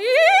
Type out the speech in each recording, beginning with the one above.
Yeah!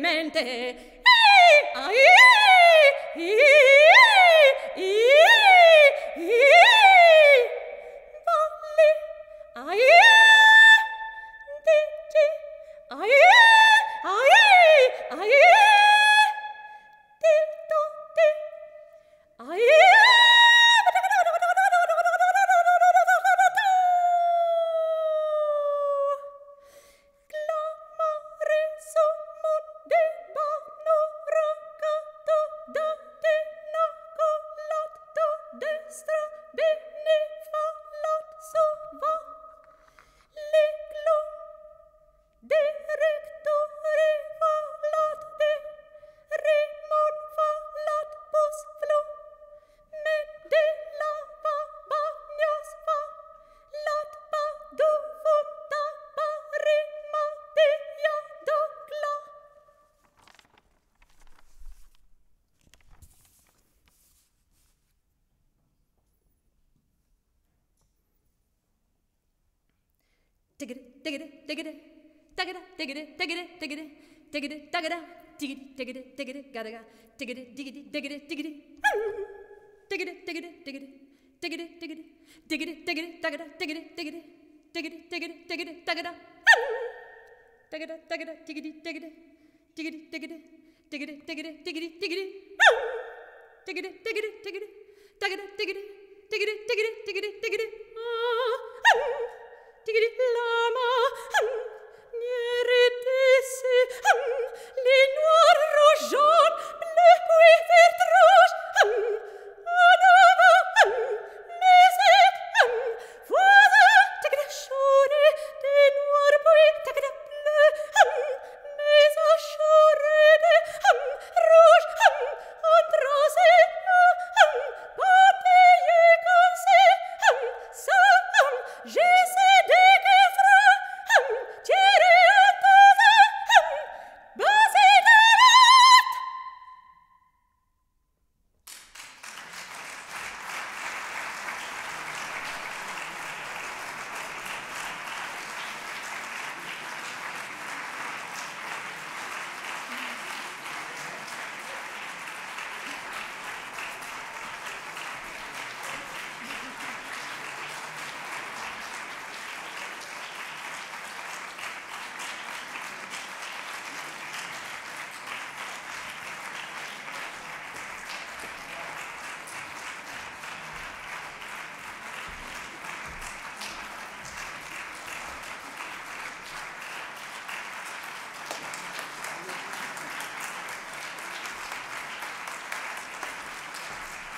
clemente Tiggity, tiggity, tiggity. Tiggity, tiggity, tiggity, tiggity. Tiggity, tiggity, tiggity, tiggity, tiggity, gotta go. Tiggity, diggity, diggity, diggity. Tiggity, tiggity, tiggity. Tiggity, tiggity, tiggity, tiggity, tiggity, tiggity, tiggity. Tiggity, tiggity, tiggity, tiggity. Tiggity, tiggity, tiggity, tiggity. Tiggity, tiggity, tiggity, tiggity, tiggity, tiggity. Tiggity, tiggity, tiggity. Tiggity, tiggity, tiggity, tiggity, tiggity, tiggity diggity lama